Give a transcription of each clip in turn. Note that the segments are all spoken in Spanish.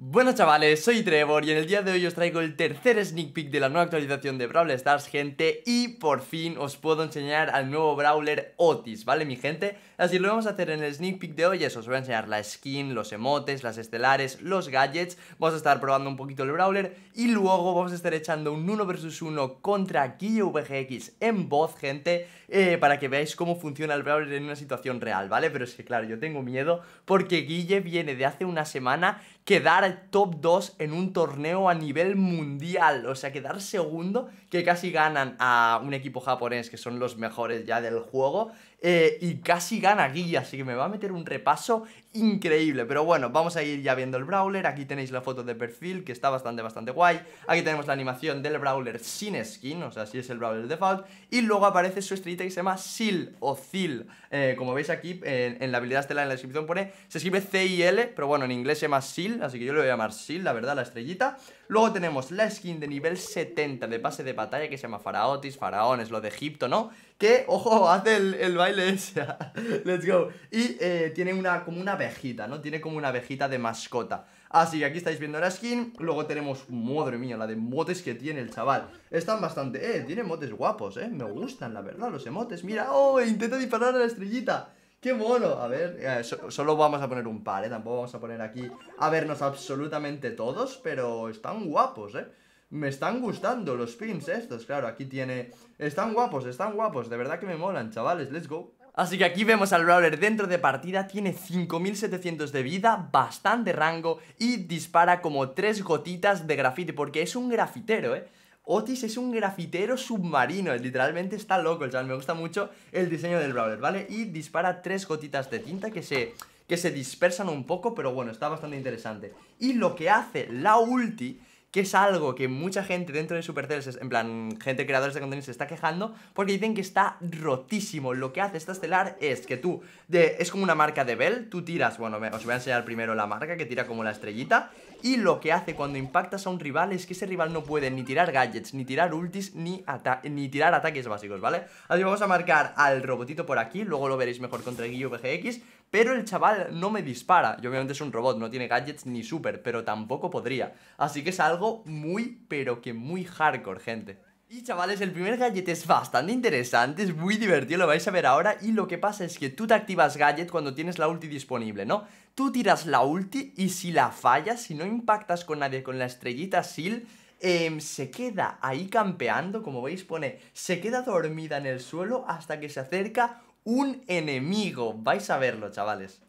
Bueno, chavales, soy Trevor y en el día de hoy os traigo el tercer sneak peek de la nueva actualización de Brawl Stars, gente, y por fin os puedo enseñar al nuevo Brawler Otis, ¿vale, mi gente? Así lo vamos a hacer en el sneak peek de hoy, eso, os voy a enseñar la skin, los emotes, las estelares, los gadgets, vamos a estar probando un poquito el brawler y luego vamos a estar echando un 1 vs 1 contra Guille VGX en voz, gente, eh, para que veáis cómo funciona el brawler en una situación real, ¿vale? Pero es que claro, yo tengo miedo porque Guille viene de hace una semana quedar top 2 en un torneo a nivel mundial, o sea, quedar segundo que casi ganan a un equipo japonés que son los mejores ya del juego eh, y casi gana guía así que me va a meter un repaso increíble. Pero bueno, vamos a ir ya viendo el Brawler, aquí tenéis la foto de perfil, que está bastante, bastante guay. Aquí tenemos la animación del Brawler sin skin, o sea, si es el Brawler default. Y luego aparece su estrellita que se llama Sil o cil eh, como veis aquí en, la habilidad estelar en la descripción pone, se escribe C-I-L, pero bueno, en inglés se llama Sil, así que yo le voy a llamar Sil, la verdad, la estrellita. Luego tenemos la skin de nivel 70 de pase de batalla que se llama Faraotis, Faraones, lo de Egipto, ¿no? que, ojo, hace el, baile ese. Let's go. Y eh, tiene una, como una abejita, ¿no? Tiene como una abejita de mascota. Así ah, que aquí estáis viendo la skin. Luego tenemos, madre mía, la de motes que tiene el chaval. Están bastante, eh, tiene motes guapos, eh. Me gustan, la verdad, los emotes. Mira, oh, intenta disparar a la estrellita. ¡Qué mono! A ver, eh, solo vamos a poner un par, ¿eh? Tampoco vamos a poner aquí a vernos absolutamente todos, pero están guapos, ¿eh? Me están gustando los pins estos, claro, aquí tiene... Están guapos, están guapos, de verdad que me molan, chavales, let's go. Así que aquí vemos al Brawler dentro de partida, tiene 5700 de vida, bastante rango y dispara como tres gotitas de grafite, porque es un grafitero, ¿eh? Otis es un grafitero submarino, eh, literalmente está loco, el chaval, me gusta mucho el diseño del Brawler, ¿vale? Y dispara tres gotitas de tinta que se, que se dispersan un poco, pero bueno, está bastante interesante. Y lo que hace la ulti que es algo que mucha gente dentro de Supercells, en plan, gente creadores de contenido se está quejando, porque dicen que está rotísimo. Lo que hace esta estelar es que tú, de, es como una marca de Bell, tú tiras, bueno, os voy a enseñar primero la marca que tira como la estrellita, y lo que hace cuando impactas a un rival es que ese rival no puede ni tirar gadgets, ni tirar ultis, ni, ni tirar ataques básicos, ¿vale? Así vamos a marcar al robotito por aquí, luego lo veréis mejor contra Guillo VGX, pero el chaval no me dispara. Y obviamente es un robot, no tiene gadgets ni super, pero tampoco podría. Así que es algo muy, pero que muy hardcore, gente. Y chavales, el primer gadget es bastante interesante, es muy divertido, lo vais a ver ahora Y lo que pasa es que tú te activas gadget cuando tienes la ulti disponible, ¿no? Tú tiras la ulti y si la fallas, si no impactas con nadie con la estrellita SIL em, se queda ahí campeando, como veis pone, se queda dormida en el suelo hasta que se acerca un enemigo. Vais a verlo, chavales.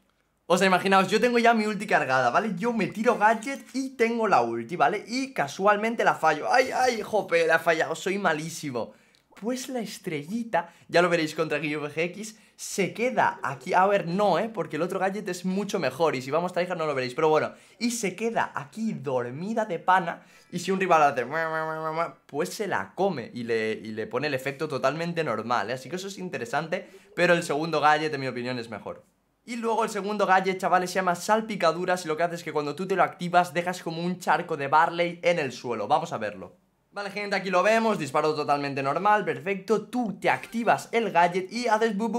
O sea, imaginaos, yo tengo ya mi ulti cargada, ¿vale? Yo me tiro gadget y tengo la ulti, ¿vale? Y casualmente la fallo. ¡Ay, ay, jope! La he fallado, soy malísimo. Pues la estrellita, ya lo veréis contra GVGX se queda aquí. A ver, no, ¿eh? Porque el otro gadget es mucho mejor y si vamos a no lo veréis. Pero bueno, y se queda aquí dormida de pana y si un rival hace... Pues se la come y le, y le pone el efecto totalmente normal, ¿eh? Así que eso es interesante, pero el segundo gadget, en mi opinión, es mejor. Y luego el segundo gadget, chavales, se llama salpicaduras y lo que hace es que cuando tú te lo activas dejas como un charco de Barley en el suelo. Vamos a verlo. Vale gente, aquí lo vemos, disparo totalmente normal, perfecto. Tú te activas el gadget y haces bu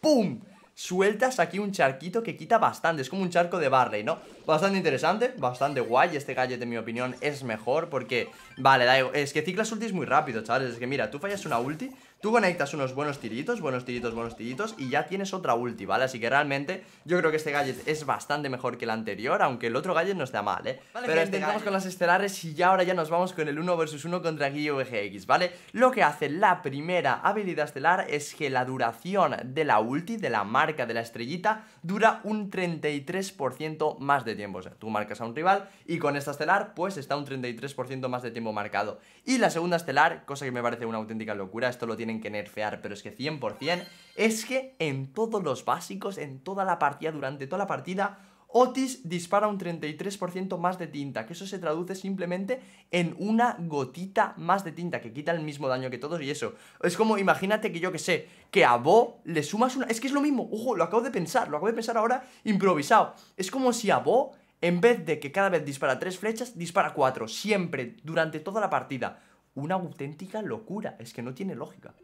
pum sueltas aquí un charquito que quita bastante Es como un charco de Barley, ¿no? Bastante interesante, bastante guay Este gadget, en mi opinión, es mejor porque... Vale, da es que ciclas es muy rápido, chavales Es que mira, tú fallas una ulti Tú conectas unos buenos tiritos, buenos tiritos, buenos tiritos Y ya tienes otra ulti, ¿vale? Así que realmente yo creo que este gadget es bastante mejor que el anterior Aunque el otro gadget no está mal, ¿eh? Pero este intentamos con las estelares y ya ahora ya nos vamos con el 1 vs 1 contra Guillo GX, ¿vale? Lo que hace la primera habilidad estelar es que la duración de la ulti, de la marca marca de la estrellita dura un 33% más de tiempo. O sea, tú marcas a un rival y con esta estelar pues está un 33% más de tiempo marcado. Y la segunda estelar, cosa que me parece una auténtica locura, esto lo tienen que nerfear, pero es que 100%, es que en todos los básicos, en toda la partida, durante toda la partida, Otis dispara un 33% más de tinta, que eso se traduce simplemente en una gotita más de tinta, que quita el mismo daño que todos y eso. Es como, imagínate que yo que sé, que a Bo le sumas una... Es que es lo mismo, ojo, lo acabo de pensar, lo acabo de pensar ahora improvisado. Es como si a Bo, en vez de que cada vez dispara tres flechas, dispara cuatro, siempre, durante toda la partida. Una auténtica locura, es que no tiene lógica.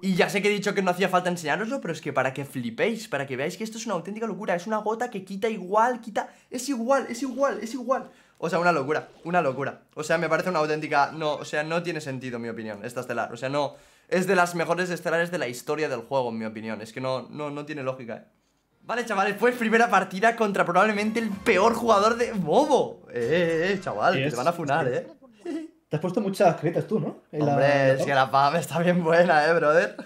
Y ya sé que he dicho que no hacía falta enseñaroslo, pero es que para que flipéis, para que veáis que esto es una auténtica locura, es una gota que quita igual, quita, es igual, es igual, es igual. O sea, una locura, una locura. O sea, me parece una auténtica, no, o sea, no tiene sentido mi opinión, esta estelar, o sea, no, es de las mejores estelares de la historia del juego, en mi opinión, es que no, no, no tiene lógica, eh. Vale, chavales, fue pues primera partida contra probablemente el peor jugador de... ¡Bobo! Eh, eh, eh chaval, que se van a funar, eh. Te has puesto muchas cretas tú, ¿no? Hombre, si es que la PAM está bien buena, ¿eh, brother?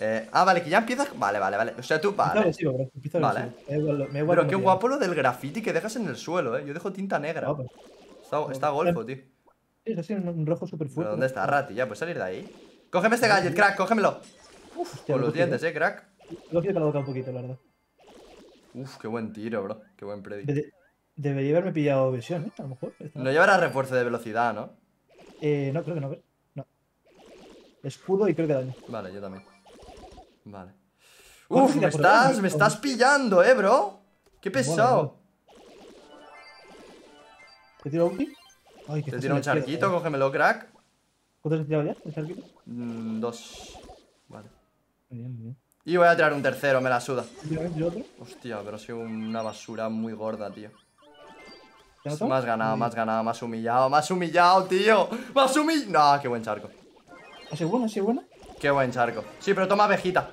Eh, ah, vale, que ya empiezas. Vale, vale, vale. O sea, tú vale. bro. vale. Pero qué guapo lo del graffiti que dejas en el suelo, eh. Yo dejo tinta negra. Está, golfo, tío. Sí, está un rojo súper ¿Dónde está, Rati? Ya, puedes salir de ahí. Cógeme este gadget, crack, cógemelo. Uf, con los dientes, eh, crack. Lo he la boca un poquito, la verdad. Uf, qué buen tiro, bro. Qué buen predict. Debería haberme pillado visión, ¿eh? A lo mejor. No llevará refuerzo de velocidad, ¿no? Eh, no, creo que no. ¿eh? No. Escudo y creo que daño. Vale, yo también. Vale. Uf, me estás, me estás pillando, ¿eh, bro? Qué pesado. ¿Te tiro ulti? Ay, que ¿Te tiro un charquito? Eh. Cógemelo, crack. ¿Cuántos has tirado ya, el charquito? Mm, dos. Vale. Bien, bien. Y voy a tirar un tercero, me la suda. ¿Tiro otro? Hostia, pero ha sido una basura muy gorda, tío. Más ganado, más ganado, más humillado, más humillado, tío. Más humillado. No, qué buen charco. ¿Así bueno? ¿Así bueno? Qué buen charco. Sí, pero toma abejita.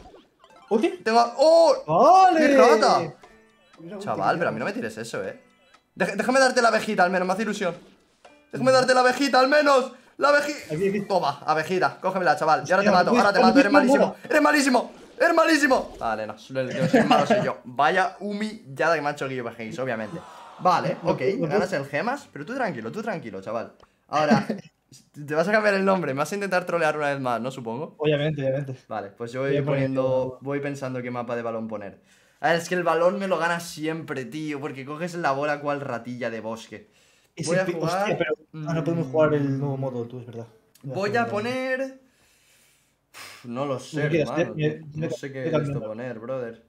¿Ulti? Tengo. ¡Oh! ¡Ole! ¡Qué rata! Chaval, pero a mí no me tires eso, eh. déjame darte la abejita al menos, me hace ilusión. Déjame darte la abejita al menos. La abejita. Toma, abejita. Cógemela, chaval. Y ahora te mato, ahora te mato. Eres malísimo. Eres malísimo. ¡Eres malísimo! Vale, no, el malo soy yo. Vaya humillada que me ha hecho Guillo obviamente. Vale, ok, ganas el gemas, pero tú tranquilo, tú tranquilo, chaval. Ahora, te vas a cambiar el nombre, me vas a intentar trolear una vez más, ¿no? Supongo. Obviamente, obviamente. Vale, pues yo voy, poniendo, voy pensando qué mapa de balón poner. ver, es que el balón me lo ganas siempre, tío, porque coges la bola cual ratilla de bosque. voy a jugar... pero ahora podemos jugar el mm, nuevo modo, tú, es verdad. Voy a poner... No lo sé, hermano. No sé qué esto poner, brother.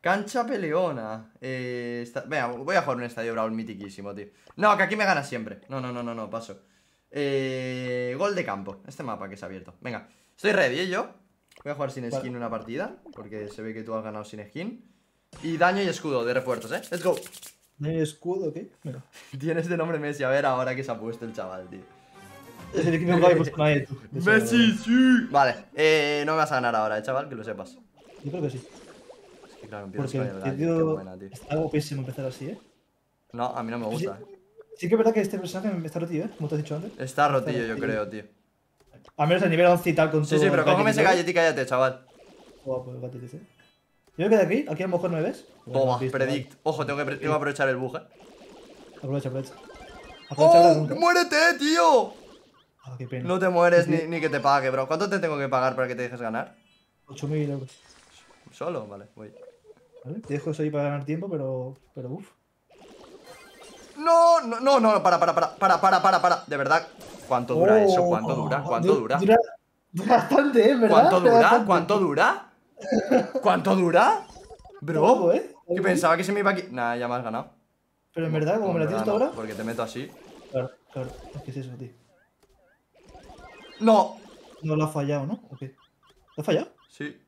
Cancha peleona. Eh, Venga, voy a jugar un estadio Brawl mitiquísimo, tío. No, que aquí me gana siempre. No, no, no, no, no, paso. Eh, gol de campo. Este mapa que se ha abierto. Venga, estoy ready, ¿eh, Yo. Voy a jugar sin skin una partida. Porque se ve que tú has ganado sin skin. Y daño y escudo de refuerzos, ¿eh? Let's go. ¿Daño y escudo qué? Mira. Tienes de nombre Messi. A ver ahora que se ha puesto el chaval, tío. Messi, sí. Vale, eh, no me vas a ganar ahora, ¿eh, chaval, que lo sepas. Yo creo que sí claro, Porque con tío. Está guapísimo empezar así, ¿eh? No, a mí no me gusta. Sí, sí que es verdad que este personaje está rotillo, ¿eh? Como te has dicho antes. Está rotillo, yo creo, tío. Al menos a nivel 11 y tal con Sí, sí, pero cógeme ese gallete y cállate, chaval. Pues, ¿eh? Yo creo que de aquí, aquí a lo mejor no me ves. Toma, predict. Ojo, tengo que, tengo que, aprovechar el bug, eh. Aprovecha, aprovecha. ¡Oh! ¡Muérete, tío! Ah, no te mueres ni, ni, que te pague, bro. ¿Cuánto te tengo que pagar para que te dejes ganar? 8.000 euros. Solo, vale, voy. Te pues dejo eso ahí para ganar tiempo, pero. Pero uff. No, no, no, no, para, para, para, para, para, para, para. De verdad, ¿cuánto dura oh, eso? ¿Cuánto dura? ¿Cuánto dura? bastante, ¿eh? ¿verdad? ¿Cuánto dura? ¿Cuánto dura? ¿Cuánto dura? Bro, ¿eh? que pensaba que se me iba aquí. Nah, ya me has ganado. Pero en verdad, como me la tienes no, ahora. Porque te meto así. Claro, claro. Es que es eso, tío. ¡No! No lo ha fallado, ¿no? ¿O ¿Lo ha fallado? Sí.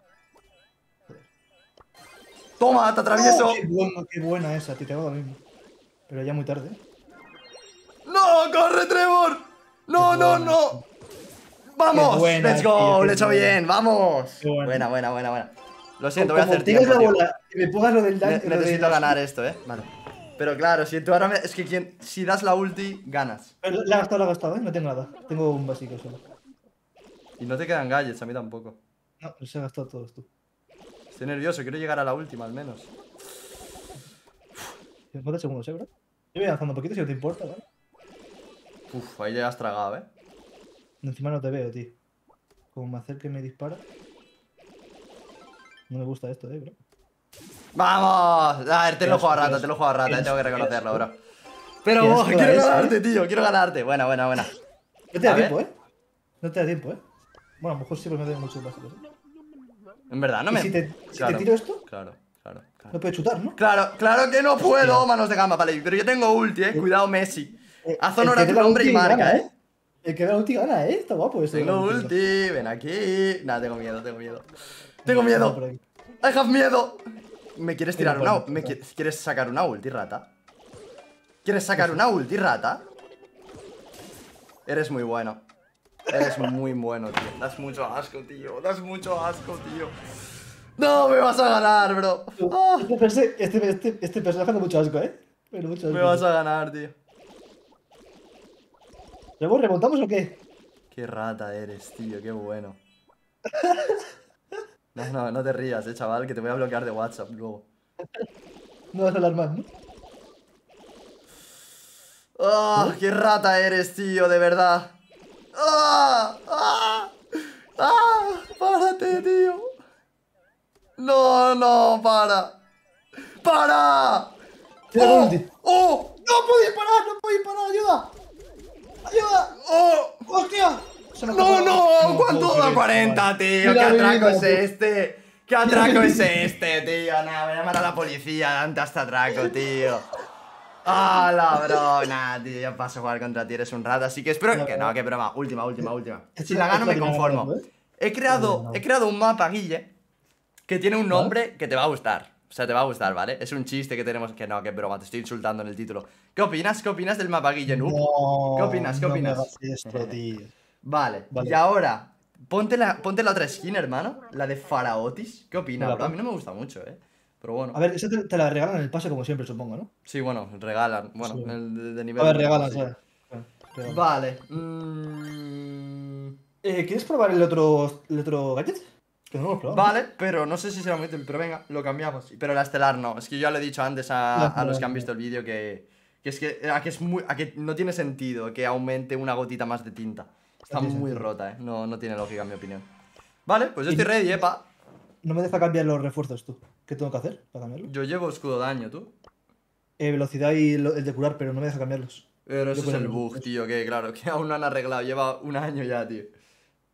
¡Toma, te atravieso! Oh, qué, buena, qué, buena, esa, te hago lo mismo. Pero ya muy tarde. ¡No, corre, Trevor! ¡No, no, no! ¡Vamos! ¡Let's go! le he hecho bien! ¡Vamos! Buena. buena. buena, buena, Lo siento, voy a hacer tiempo, la bola, me pongas lo del daño. necesito ganar esto, ¿eh? Vale. Pero claro, si tú ahora me... Es que si das la ulti, ganas. Pero la he gastado, la he gastado, ¿eh? No tengo nada. Tengo un básico solo. Y no te quedan gadgets, a mí tampoco. No, pero se ha gastado todos tú. Estoy nervioso, quiero llegar a la última al menos. segundos, ¿eh, bro? Yo voy avanzando un poquito si no te importa, ¿vale? Uf, ahí has tragado, ¿eh? Encima no te veo, tío. Como me acerque me dispara. No me gusta esto, eh, bro. ¡Vamos! A ver, te lo juego a rata, te lo juego a rata, tengo que reconocerlo, bro. Pero vos, quiero ganarte, eh. tío, quiero ganarte. Buena, buena, buena. No te da tiempo, ¿eh? No te da tiempo, ¿eh? Bueno, a lo mejor sí, pero me en muchos básicos. ¿eh? En verdad, no me. Si te, tiro esto? Claro, claro, claro. No puedes chutar, ¿no? Claro, claro que no puedo, manos de gamba, vale. Pero yo tengo ulti, eh. eh Cuidado, Messi. Eh, Haz honor a tu nombre y marca, ¿eh? El que da ulti gana, ¿eh? Está guapo ese. Tengo ulti, ven aquí. Nada, tengo miedo, tengo miedo. Tengo miedo. I have miedo. ¿Me quieres tirar una ¿Me quieres sacar una ulti, rata? ¿Quieres sacar una ulti, rata? Eres muy bueno. Eres muy bueno, tío. Das mucho asco, tío. Das mucho asco, tío. No, me vas a ganar, bro. Ah. Este, este, este, este, personaje da mucho asco, ¿eh? Pero mucho Me vas a ganar, tío. ¿Luego remontamos o qué? Qué rata eres, tío. Qué bueno. No, no, no te rías, eh, chaval, que te voy a bloquear de WhatsApp luego. No vas a hablar más, ¿no? ¡Ah! ¡Qué rata eres, tío! De verdad. ¡Ah! ¡Ah! ¡Ah! ¡Párate, tío! ¡No, no! ¡Para! ¡Para! ¡Oh! ¡Oh! ¡No puedo parar! ¡No puedo parar! ¡Ayuda! ¡Ayuda! ¡Oh! ¡Hostia! No, no, ¿cuánto da 40, tío? ¿Qué atraco es este? ¿Qué atraco es este, tío? ¡No, voy a llamar a la policía, Dante, hasta atraco, tío. ¡Ah, nada, Tío, ya paso a jugar contra ti, eres un rato. Así que espero que no, qué broma. Última, última, última. Si la gano, me conformo. ¿eh? He creado, he creado un mapa, Guille, que tiene un nombre que te va a gustar. O sea, te va a gustar, ¿vale? Es un chiste que tenemos. Que no, qué broma, te estoy insultando en el título. ¿Qué opinas? ¿Qué opinas del mapa, Guille? ¿Qué opinas? ¿Qué opinas? Vale. y ahora, ponte la, ponte la otra skin, hermano. La de Faraotis. ¿Qué opinas, bro? A mí no me gusta mucho, ¿eh? Pero bueno. A ver, esa te, la regalan en el pase como siempre, supongo, ¿no? Sí, bueno, regalan. Bueno, el de, nivel. A ver, regalan, Vale. Mm. Eh, ¿Quieres probar el otro, otro gadget? Que no hemos Vale, pero no sé si será muy útil, pero venga, lo cambiamos. Pero la estelar no. Es que yo ya lo he dicho antes a, los que han visto el vídeo que, que es que, a que es muy, que no tiene sentido que aumente una gotita más de tinta. Está muy rota, eh. No, tiene lógica, en mi opinión. Vale, pues yo estoy ready, epa. No me deja cambiar los refuerzos tú. ¿Qué tengo que hacer para cambiarlo? Yo llevo escudo daño, ¿tú? Eh, velocidad y el de curar, pero no me deja cambiarlos. Pero eso es el bug, tío, que claro, que aún no han arreglado. Lleva un año ya, tío.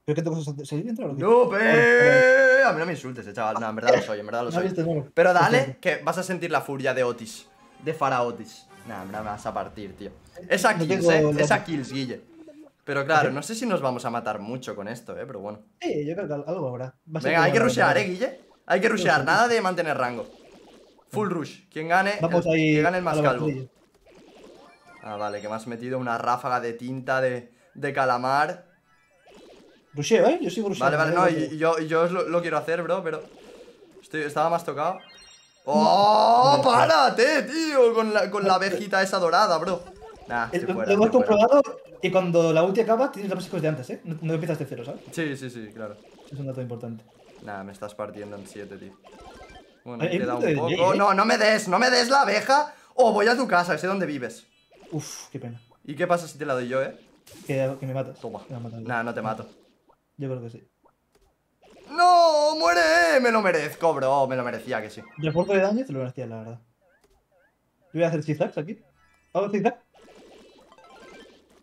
¿Pero qué tengo que hacer? dentro? ¡No, pero ah, A mí no me insultes, eh, chaval. No, en verdad lo soy, en verdad lo soy. Pero dale, que vas a sentir la furia de Otis. De Faraotis Otis. Nah, me vas a partir, tío. Esa kills, eh. Esa kills, Guille. Pero claro, no sé si nos vamos a matar mucho con esto, eh, pero bueno. Sí, yo creo que algo ahora. Venga, hay que rushear, eh, Guille. Hay que rushear, nada de mantener rango. Full rush. Quien gane, el, que gane el más calvo. Ah, vale, que me has metido una ráfaga de tinta de, calamar. Rusheo, ¿eh? Yo sigo rusheando. Vale, vale, ¿eh? no, y, yo, yo lo, quiero hacer, bro, pero... Estoy, estaba más tocado. ¡Oh! ¡Párate, tío! Con la, con la abejita esa dorada, bro. Nah, eh, fuera, lo hemos comprobado que cuando la ulti acaba tienes los básicos de antes, ¿eh? no empiezas de cero, ¿sabes? Sí, sí, sí, claro. Es un dato importante. Nah, me estás partiendo en siete, tío. Bueno, me queda un poco. No, no me des, no me des la abeja o voy a tu casa, que sé dónde vives. Uf, qué pena. ¿Y qué pasa si te la doy yo, eh? Que, me matas. Toma. Nah, no te mato. Yo creo que sí. ¡No! ¡Muere! Me lo merezco, bro. Me lo merecía que sí. Esfuerzo de daño te lo merecía, la verdad. Yo voy a hacer zigzags aquí. ¿Hago zigzag?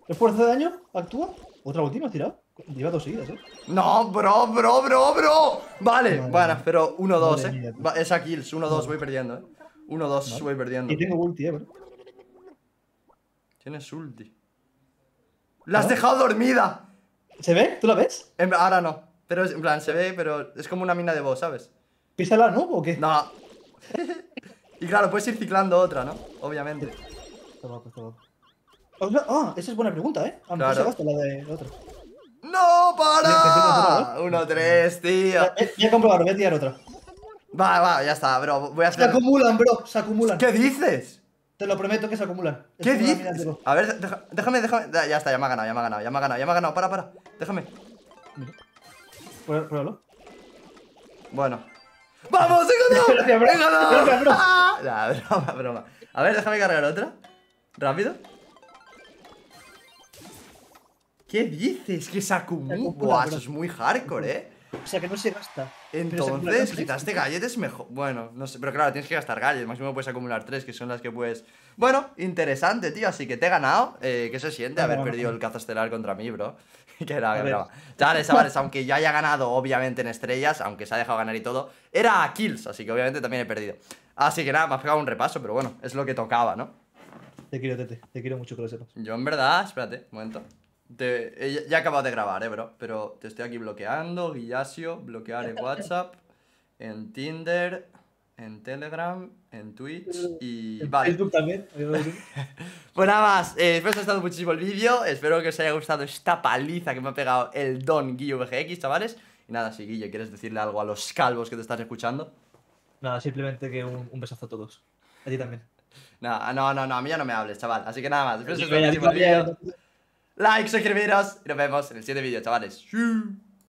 ¿Refuerzo de daño? ¿Actúa? ¿Otra última tirado? Lleva dos seguidas, ¿eh? No, bro, bro, bro, bro. Vale, vale bueno, pero 1-2, ¿eh? esa kills, 1-2, voy perdiendo, ¿eh? 1-2, voy perdiendo. Y tengo ulti, ¿eh, bro? Tienes ulti. ¿Ah? ¡La has dejado dormida! ¿Se ve? ¿Tú la ves? ahora no. Pero, en plan, se ve, pero es como una mina de voz, ¿sabes? ¿Písala, no? ¿O qué? No. y claro, puedes ir ciclando otra, ¿no? Obviamente. Ah, ah, esa es buena pregunta, ¿eh? A ah, claro. se gasta la de la otra. ¡No, para! uno tres tío. Voy eh, a comprobarlo, voy a tirar otra. Va, va, ya está, bro. Voy a hacer... Se acumulan, bro, se acumulan. ¿Qué dices? Te lo prometo que se acumulan. ¿Qué dices? A ver, déjame, déjame. Ya está, ya me ha ganado, ya me ha ganado, ya me ha ganado, ya me ha ganado. Para, para. Déjame. Pruébalo. Bueno. ¡Vamos! ¡He ganado! ¡He ganado! broma, broma. A ver, déjame cargar otra. Rápido. ¿Qué dices? Que acumula. Buah, eso es muy hardcore, ¿eh? O sea que no se gasta. Entonces, quitaste galletes mejor. Bueno, no sé, pero claro, tienes que gastar galletas. Máximo puedes acumular tres, que son las que puedes. Bueno, interesante, tío. Así que te he ganado. Eh, ¿Qué se siente haber perdido el cazo estelar contra mí, bro? que era, que Chavales, chavales, aunque yo haya ganado, obviamente, en estrellas, aunque se ha dejado ganar y todo, era a kills, así que obviamente también he perdido. Así que nada, me ha pegado un repaso, pero bueno, es lo que tocaba, ¿no? Te quiero, Tete, te quiero mucho que Yo en verdad, espérate, un momento. Te, ya acabado de grabar, eh, bro. Pero te estoy aquí bloqueando, Guillasio, bloquear en WhatsApp, en Tinder, en Telegram, en Twitch mm. y. Vale. también. pues nada más, eh, espero que haya muchísimo el vídeo. Espero que os haya gustado esta paliza que me ha pegado el Don Guillo BGX, chavales. Y nada, si Guillo, ¿quieres decirle algo a los calvos que te estás escuchando? Nada, simplemente que un, besazo a todos. A ti también. No, no, no, no, a mí ya no me hables, chaval. Así que nada más, espero que os haya el vídeo like, suscribiros y nos vemos en el siguiente vídeo, chavales.